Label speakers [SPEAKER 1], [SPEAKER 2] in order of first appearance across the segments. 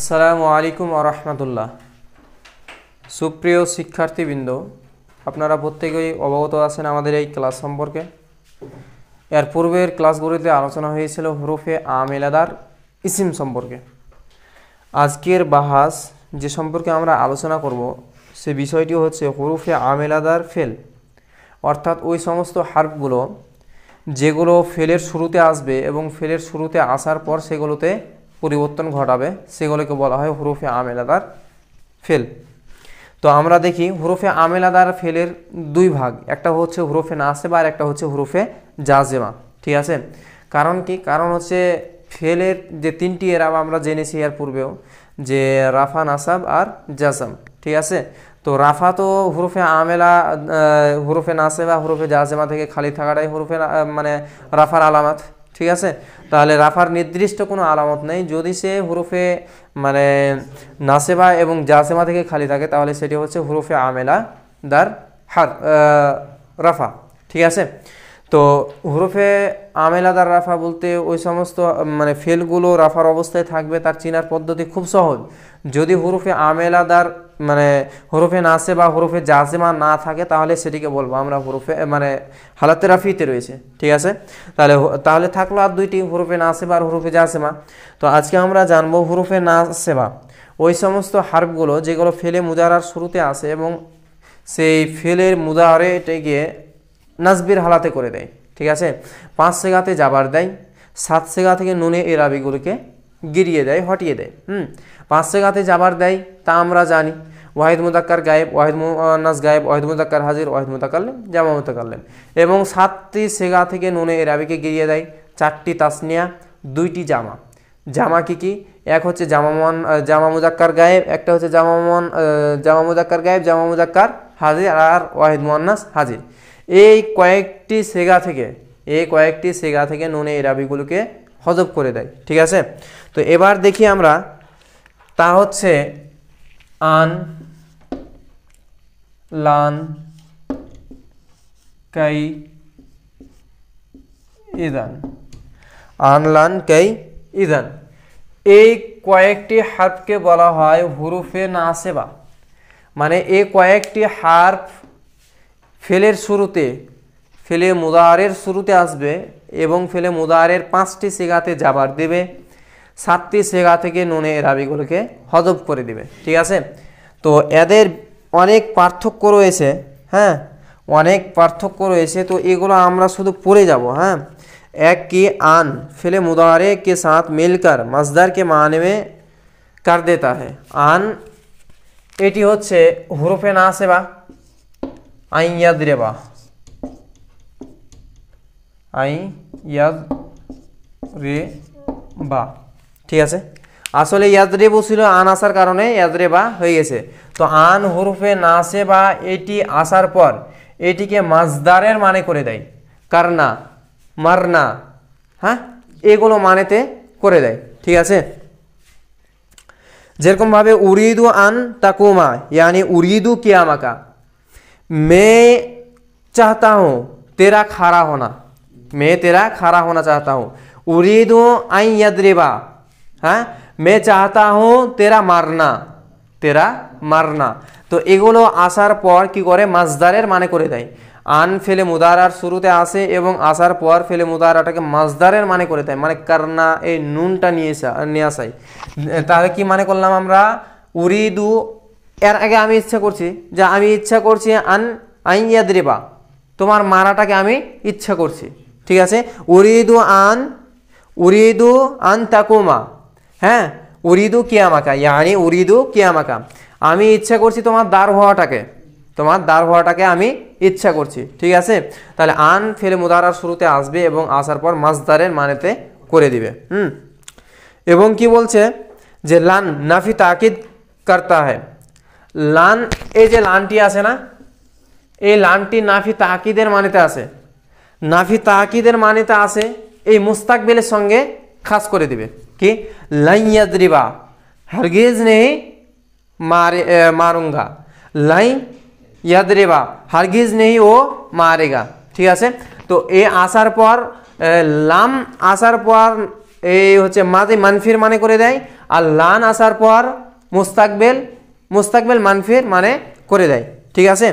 [SPEAKER 1] আসসালামু আলাইকুম আরহামতুল্লাহ সুপ্রিয় শিক্ষার্থীবৃন্দ আপনারা প্রত্যেকেই অবগত আছেন আমাদের এই ক্লাস সম্পর্কে এর পূর্বের ক্লাসগুলিতে আলোচনা হয়েছিল হরুফে আমেলাদার ইসিম সম্পর্কে আজকের বাহাস যে সম্পর্কে আমরা আলোচনা করব সে বিষয়টি হচ্ছে হরুফে আমেলাদার ফেল অর্থাৎ ওই সমস্ত হার্পগুলো যেগুলো ফেলের শুরুতে আসবে এবং ফেলের শুরুতে আসার পর সেগুলোতে পরিবর্তন ঘটাবে সেগুলোকে বলা হয় হুরুফে আমেলাদার ফেল তো আমরা দেখি হুরুফে আমেলাদার ফেলের দুই ভাগ একটা হচ্ছে হুরুফে নাসেবা আর একটা হচ্ছে হুরুফে জাজেমা ঠিক আছে কারণ কি কারণ হচ্ছে ফেলের যে তিনটি এরাব আমরা জেনেছি এর পূর্বেও যে রাফা নাসাব আর জাসাম ঠিক আছে তো রাফা তো হুরুফে আমেলা হুরুফে নাসেবা হুরুফে জাজেমা থেকে খালি থাকাটাই হুরুফে মানে রাফার আলামাত ঠিক আছে তাহলে রাফার নির্দিষ্ট কোনো আলামত নেই যদি সে হুরুফে মানে নাসেবা এবং জাসেমা থেকে খালি থাকে তাহলে সেটি হচ্ছে হুরুফে আমেলা দার হার রাফা ঠিক আছে তো হুরফে আমেলাদার রাফা বলতে ওই সমস্ত মানে ফেলগুলো রাফার অবস্থায় থাকবে তার চিনার পদ্ধতি খুব সহজ যদি হুরফে আমেলাদার মানে হরফে নাসে বা হরফে জাজেমা না থাকে তাহলে সেটিকে বলবো আমরা হরফে মানে হালাতে রাফিতে রয়েছে ঠিক আছে তাহলে তাহলে থাকলো আর দুইটি হরফে নাসে বা হরফে জাজেমা তো আজকে আমরা জানবো হরফে নাসেবা ওই সমস্ত হার্বগুলো যেগুলো ফেলে মুজারার শুরুতে আসে এবং সেই ফেলের মুজারে গিয়ে নাজবির হালাতে করে দেয় ঠিক আছে পাঁচ সেগাতে যাবার দেয় সাত সেগা থেকে নুনে রাবিগুলোকে গিরিয়ে দেয় হটিয়ে দেয় হুম পাঁচ সেগাতে যাবার দেয় তা আমরা জানি ওয়াহিদ মুদাক্কার গায়েব ওয়াহিদ মুনাস গায়েব ওয়াহিদ মুদাক্কার হাজির ওয়াহিদ মুতাকাল্লেম জামা মুতাকাল্লেম এবং সাতটি সেগা থেকে নুনে এরাবিকে গিরিয়ে দেয় চারটি তাসনিয়া দুইটি জামা জামা কি কি এক হচ্ছে জামামান জামা মুজাক্কার গায়েব একটা হচ্ছে জামামান জামা মুজাক্কার গায়েব জামা মুজাক্কার হাজির আর ওয়াহিদ মুয়ান্নাস হাজির এই কয়েকটি সেগা থেকে এই কয়েকটি সেগা থেকে নুনে এই রাবিগুলোকে হজব করে দেয় ঠিক আছে তো এবার দেখি আমরা তা হচ্ছে আন লান কাই ইদান আনলান কাই ইদান এই কয়েকটি হার্পকে বলা হয় হুরুফে নাসেবা মানে এই কয়েকটি হার্ফ ফেলের শুরুতে ফেলে মুদারের শুরুতে আসবে এবং ফেলে মুদারের পাঁচটি সেগাতে যাবার দেবে সাতটি সেগা থেকে নুনে রাবিগুলোকে হজব করে দিবে ঠিক আছে তো এদের অনেক পার্থক্য রয়েছে হ্যাঁ অনেক পার্থক্য রয়েছে তো এগুলো আমরা শুধু পড়ে যাব হ্যাঁ এক কি আন ফেলে মুদারে কে সাঁত মিলকার মাসদারকে के কার দেতা হ্যাঁ আন এটি হচ্ছে হরফে না সেবা আইন ইয়াদ রেবা আই ইয়াদ রে বা ঠিক আছে আসলে ইয়াদরে বসিল আন আসার কারণে ইয়াদরে বা হয়ে গেছে তো আন হরফে না আসে বা এটি আসার পর এটিকে মাঝদারের মানে করে দেয় কারনা মারনা হ্যাঁ এগুলো মানেতে করে দেয় ঠিক আছে যেরকমভাবে উরিদু আন তাকুমা ইয়ানি উরিদু কিয়ামাকা मैं चाहता हूँ तेरा खारा होना मैं तेरा खारा होना चाहता हूँ उरीदू आई यदरेबा হ্যাঁ মে চাহতা হুঁ তেরা মারনা তেরা মারনা তো এগুলো আসার পর কি করে মাজদারের মানে করে দেয় আন ফেলে মুদারার শুরুতে আসে এবং আসার পর ফেলে মুদারাটাকে মাজদারের মানে করে দেয় মানে কারনা এই নুনটা নিয়ে নিয়ে আসাই তাহলে কি মানে করলাম আমরা উরিদু এর আগে আমি ইচ্ছা করছি যে আমি ইচ্ছা করছি আন আইয়াদ্রিবা তোমার মারাটাকে আমি ইচ্ছা করছি ঠিক আছে উরিদু আন উরিদু আন তাকুমা হ্যাঁ উরিদু কিয়ামাকা ইয়ানি উরিদু কিয়ামাকা আমি ইচ্ছা করছি তোমার দার হওয়াটাকে তোমার দার হওয়াটাকে আমি ইচ্ছা করছি ঠিক আছে তাহলে আন ফেলে মুদারার শুরুতে আসবে এবং আসার পর মাসদারের মানেতে করে দিবে হুম এবং কি বলছে যে লান নাফি তাকিদ কর্তা হয় লান এই যে লানটি আছে না এই লানটি নাফি তাহাকিদের মানেতে আছে নাফি তাহাকিদের মানেতে আছে এই মুস্তাকবিলের সঙ্গে খাস করে দিবে কি লাইয়াদ্রিবা হারগিজ নেই মারে মারুঙ্গা লাই ইয়াদ্রিবা হারগিজ নেই ও মারেগা ঠিক আছে তো এ আসার পর লাম আসার পর এই হচ্ছে মাঝে মানফির মানে করে দেয় আর লান আসার পর মুস্তাকবেল মোস্তাকবেল মানফির মানে করে দেয় ঠিক আছে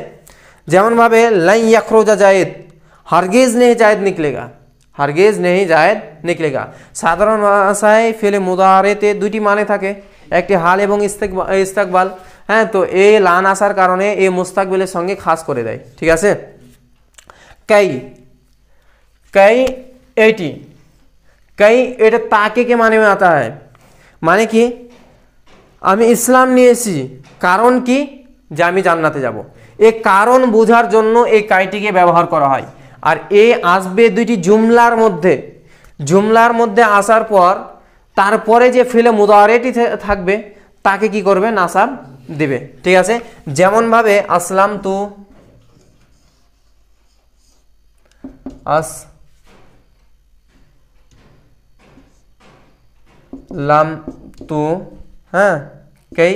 [SPEAKER 1] যেমনভাবে লাই ইয়াখরোজা জায়েদ হারগেজ নেই জায়েদ নিকলেগা হারগেজ নেহি জায়েদ নিকলেগা সাধারণ ভাষায় ফেলে মুদারেতে দুটি মানে থাকে একটি হাল এবং ইস্তাকবাল হ্যাঁ তো এ লান আসার কারণে এ মোস্তাকবেলের সঙ্গে খাস করে দেয় ঠিক আছে কাই কাই এইটি কাই এটা তাকে কে মানে আতা হয় মানে কি আমি ইসলাম নিয়েছি কারণ কি যে আমি জান্নাতে যাব। এ কারণ বোঝার জন্য এই কাইটিকে ব্যবহার করা হয় আর এ আসবে দুইটি জুমলার মধ্যে জুমলার মধ্যে আসার পর তারপরে যে ফিলে মুদারেটি থাকবে তাকে কি করবে নাসাব দেবে ঠিক আছে যেমনভাবে আসলাম তু আস লাম তু হ্যাঁ কেই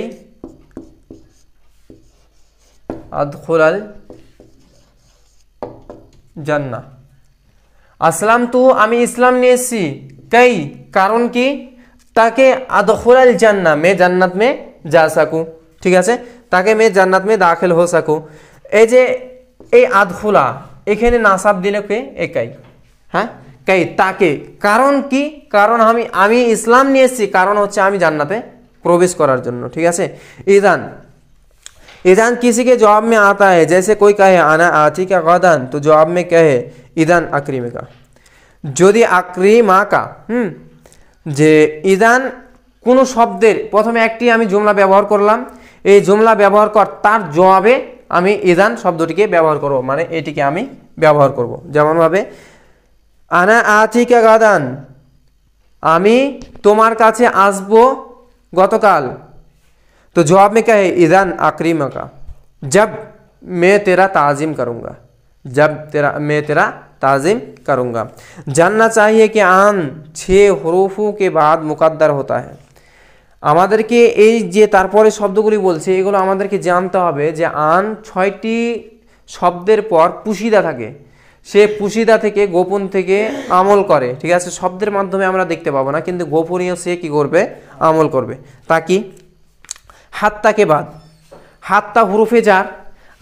[SPEAKER 1] أدخل জান্না আসলাম তু আমি ইসলাম নিয়ে এসছি কাই কারণ কি তাকে আদখুরাল জান্না মে জান্নাত মে যা সাকু ঠিক আছে তাকে মে জান্নাত মে দাখিল হো সাকু এই যে এই আদখুলা এখানে নাসাব দিলে কে একাই হ্যাঁ কাই তাকে কারণ কি কারণ আমি আমি ইসলাম নিয়ে এসেছি কারণ হচ্ছে আমি জান্নাতে প্রবেশ করার জন্য ঠিক আছে ইদান ইদান किसी के जवाब में आता है जैसे कोई कहे आना आती का गदान तो जवाब में कहे ইদান আক্রিমিকা যদি আক্রিমাকা হুম যে ইদান কোনো শব্দের প্রথমে একটি আমি জুমলা ব্যবহার করলাম এই জুমলা ব্যবহার কর তার জবাবে আমি ইদান শব্দটিকে ব্যবহার করব মানে এটিকে আমি ব্যবহার করব যেমনভাবে আনা আথিকা গাদান আমি তোমার কাছে আসবো गौतकाल तो जवाब में क्या है इदन आक्रीमा का जब मैं तेरा ताज़िम करूँगा जब तेरा मैं तेरा ताज़िम करूँगा जानना चाहिए कि आन छः हरूफों के बाद मुकद्दर होता है আমাদেরকে এই যে তারপরে শব্দগুলি বলছে এগুলো আমাদেরকে জানতে হবে যে আন ছয়টি শব্দের পর পুশিদা থাকে সে পুশিদা থেকে গোপন থেকে আমল করে ঠিক আছে শব্দের মাধ্যমে আমরা দেখতে পাবো না কিন্তু গোপনীয় সে কি করবে আমল করবে তা কি হাত্তাকে বাদ হাত্তা হুরুফে যার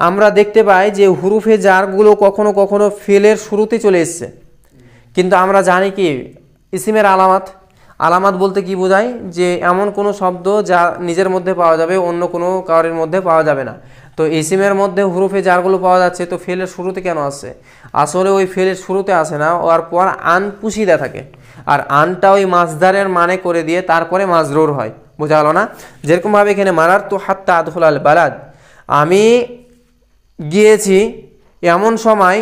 [SPEAKER 1] আমরা দেখতে পাই যে হুরুফে জারগুলো কখনো কখনো ফেলের শুরুতে চলে এসছে কিন্তু আমরা জানি কি ইসিমের আলামত আলামত বলতে কি বোঝায় যে এমন কোনো শব্দ যা নিজের মধ্যে পাওয়া যাবে অন্য কোনো কারোর মধ্যে পাওয়া যাবে না তো ইসিমের মধ্যে হুরুফে জারগুলো পাওয়া যাচ্ছে তো ফেলের শুরুতে কেন আসছে আসলে ওই ফেলের শুরুতে আসে না ওর পর আন দেয়া থাকে আর আনটা ওই মাছদারের মানে করে দিয়ে তারপরে রোর হয় বোঝা গেল না যেরকমভাবে এখানে মারার তো হাত্তা আদহলাল বালাদ আমি গিয়েছি এমন সময়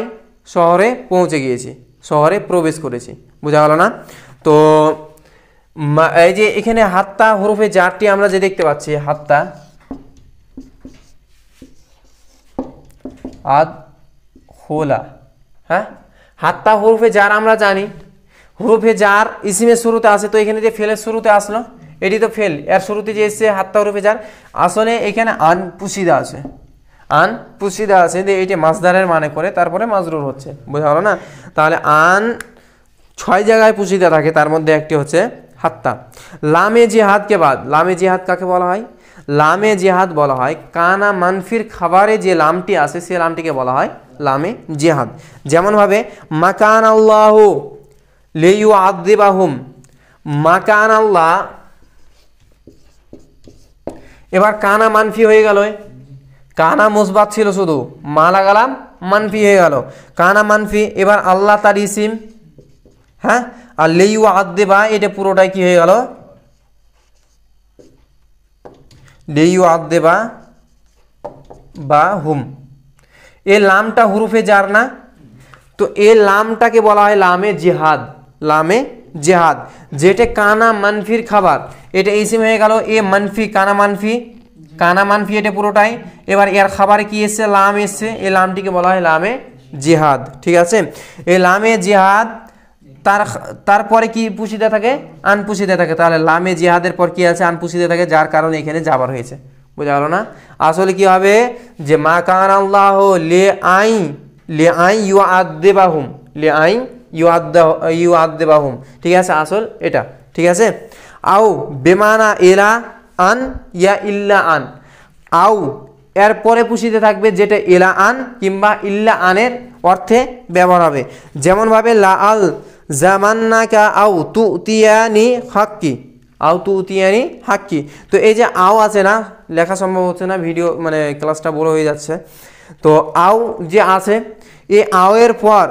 [SPEAKER 1] শহরে পৌঁছে গিয়েছি শহরে প্রবেশ করেছি বোঝা গেল না তো এই যে এখানে হাত্তা হরফে জারটি আমরা যে দেখতে পাচ্ছি হাত্তা আদ হোলা হ্যাঁ হাত্তা হরফে যার আমরা জানি হুরুফে যার ইসিমের শুরুতে আসে তো এখানে যে ফেলের শুরুতে আসলো এটি তো ফেল এর শুরুতে যে এসছে হাত্তা হুরুফে যার আসলে এখানে আন পুষিদা আছে আন পুষিদা আছে যে এটি মাছদারের মানে করে তারপরে মাজরুর হচ্ছে বোঝা হলো না তাহলে আন ছয় জায়গায় পুষিদা থাকে তার মধ্যে একটি হচ্ছে হাত্তা লামে জেহাদ কে বাদ লামে জেহাদ কাকে বলা হয় লামে জেহাদ বলা হয় কানা মানফির খাবারে যে লামটি আসে সে লামটিকে বলা হয় লামে জেহাদ যেমনভাবে মাকান আল্লাহ লেইউ আদিবাহুম মাকান আল্লাহ এবার কানা মানফি হয়ে গেল কানা মুসবাত ছিল শুধু মা লাগালাম মানফি হয়ে গেল কানা মানফি এবার আল্লাহ তার ইসিম হ্যাঁ আর লেইউ আদে বা এটা পুরোটাই কি হয়ে গেল লেইউ আদে বা বা হুম এ লামটা হুরুফে যার না তো এ লামটাকে বলা হয় লামে জেহাদ লামে জেহাদ যেটা কানা মানফির খাবার এটা এই সিম হয়ে গেল এ মানফি কানা মানফি কানা মানফি এটা পুরোটাই এবার এর খাবারে কি এসছে লাম এসছে এ লামটিকে বলা হয় লামে জেহাদ ঠিক আছে এ লামে জেহাদ তার তারপরে কি পুষিতে থাকে আনপুষিতে থাকে তাহলে লামে জিহাদের পর কি আছে আনপুষিতে থাকে যার কারণে এখানে যাবার হয়েছে বোঝা গেল না আসলে কি হবে যে মা কান আল্লাহ লে আই লে আই ইউ আদে বাহুম লে আই ইউ আদ্দা ইউ আদে বাহুম ঠিক আছে আসল এটা ঠিক আছে আও বেমানা এলা আন ইয়া ইল্লা আন আও এরপরে পুষিতে থাকবে যেটা এলা আন কিংবা ইল্লা আনের অর্থে ব্যবহার হবে যেমনভাবে লা আল জামান্নাকা আউ তু তিয়ানি হাক্কি আউ তু তিয়ানি হাক্কি তো এই যে আও আছে না লেখা সম্ভব হচ্ছে না ভিডিও মানে ক্লাসটা বড় হয়ে যাচ্ছে তো আও যে আছে এই আওয়ের পর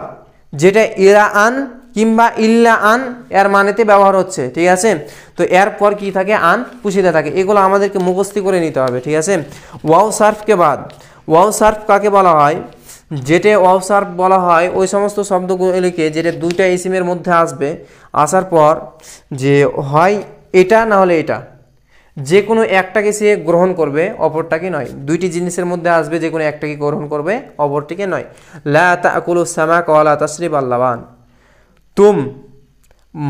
[SPEAKER 1] যেটা ইরা আন কিংবা ইল্লা আন এর মানেতে ব্যবহার হচ্ছে ঠিক আছে তো এরপর কি থাকে আন পুষিতে থাকে এগুলো আমাদেরকে মুখস্থি করে নিতে হবে ঠিক আছে ওয়াও সার্ফকে বাদ ওয়াও সার্ফ কাকে বলা হয় যেটা অবসার বলা হয় ওই সমস্ত শব্দগুলিকে যেটা দুইটা এসিমের মধ্যে আসবে আসার পর যে হয় এটা না হলে এটা যে কোনো একটাকে সে গ্রহণ করবে অপরটাকে নয় দুইটি জিনিসের মধ্যে আসবে যে কোনো একটাকে গ্রহণ করবে অপরটিকে নয় লা তাকুলু সামাক ওয়ালা তাশরিব তুম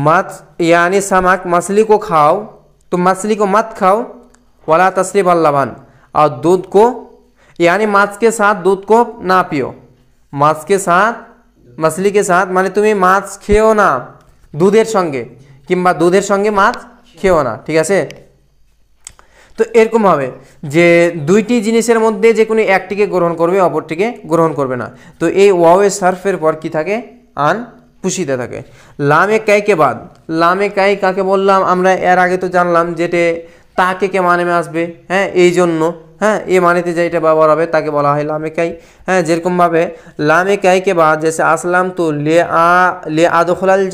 [SPEAKER 1] মাছ ইয়ানি সামাক মাছলিকো খাও তুম মাসলিকো মাত খাও অলা তশ্রী বাল্লাবান আর দুধ কো यानी माछ के साथ दूध को ना पियो মাছ के साथ मछली के साथ মানে তুমি মাছ খেও না দুধের সঙ্গে কিংবা দুধের সঙ্গে মাছ খেও না ঠিক আছে তো এরকম হবে যে দুইটি জিনিসের মধ্যে যে কোনো একটিকে গ্রহণ করবে অপরটিকে গ্রহণ করবে না তো এই ওয়াওয়ে সার্ফের পর কি থাকে আন পুষিতে থাকে লামে কাইকে বাদ লামে কাই কাকে বললাম আমরা এর আগে তো জানলাম যেটে তাকে কে মানে আসবে হ্যাঁ এই জন্য হ্যাঁ এ মানেতে যে এটা ব্যবহার হবে তাকে বলা হয় লামেকাই হ্যাঁ যেরকমভাবে লামেকাইকে বা জেসে আসলাম তো লে আ লে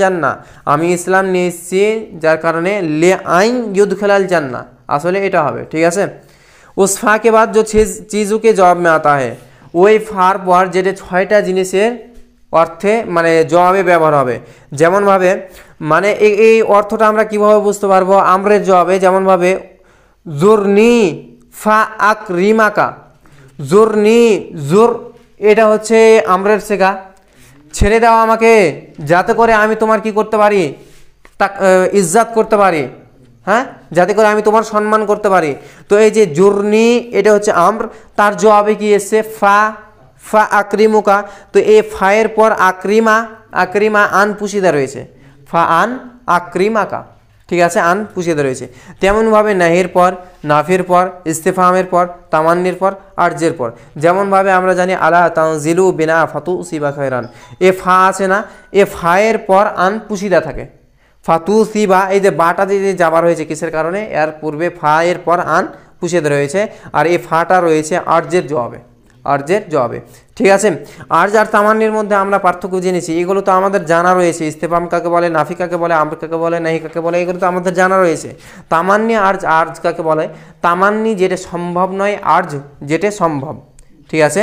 [SPEAKER 1] যান না আমি ইসলাম নিয়ে এসেছি যার কারণে লে আইন যান না আসলে এটা হবে ঠিক আছে উস ফা কে বাদ যে চিজুকে জবাব মে আতা হয় ওই ফার পর যেটা ছয়টা জিনিসের অর্থে মানে জবাবে ব্যবহার হবে যেমনভাবে মানে এই অর্থটা আমরা কিভাবে বুঝতে পারবো আমরের জবাবে যেমনভাবে জোরনি ফা আক রিমাকা জোর নি জোর এটা হচ্ছে আমরের শেখা ছেড়ে দাও আমাকে যাতে করে আমি তোমার কি করতে পারি তা ইজ্জাত করতে পারি হ্যাঁ যাতে করে আমি তোমার সম্মান করতে পারি তো এই যে জোরনি এটা হচ্ছে আম্র তার জবাবে কি এসছে ফা ফা আক্রিমুকা তো এই ফায়ের পর আক্রিমা আক্রিমা আন পুষিদা রয়েছে ফা আন আক্রিমাকা ঠিক আছে আন পুষিয়ে রয়েছে তেমনভাবে নাহের পর নাফের পর ইস্তেফামের পর তামান্নির পর আর্যের পর যেমনভাবে আমরা জানি আলা তানজিলু বিনা ফাতু সিবা আন এ ফা আছে না এ ফায়ের পর আন পুষিদা থাকে ফাতু সিবা এই যে বাটা দিয়ে যাবার হয়েছে কিসের কারণে এর পূর্বে ফা এর পর আন পুষিয়ে রয়েছে আর এ ফাটা রয়েছে আর্যের জবাবে আর্যের জবাবে ঠিক আছে আর্জ আর তামান্নির মধ্যে আমরা পার্থক্য জেনেছি এগুলো তো আমাদের জানা রয়েছে ইস্তেফাম কাকে বলে নাফি কাকে বলে আমর কাকে বলে নাহি কাকে বলে এগুলো তো আমাদের জানা রয়েছে তামান্নি আর্জ আর্জ কাকে বলে তামান্নি যেটা সম্ভব নয় আর্জ যেটা সম্ভব ঠিক আছে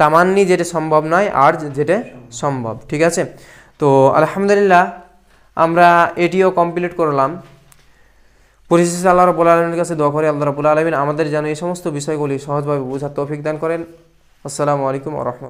[SPEAKER 1] তামান্নি যেটা সম্ভব নয় আর্জ যেটা সম্ভব ঠিক আছে তো আলহামদুলিল্লাহ আমরা এটিও কমপ্লিট করলাম পরিশেষে আল্লাহ রবুল্লা আলমীর কাছে দোয়া করে আল্লাহ রবুল্লা আলমিন আমাদের যেন এই সমস্ত বিষয়গুলি সহজভাবে বোঝার তৌফিক দান করেন আসসালামু আলাইকুম রহমত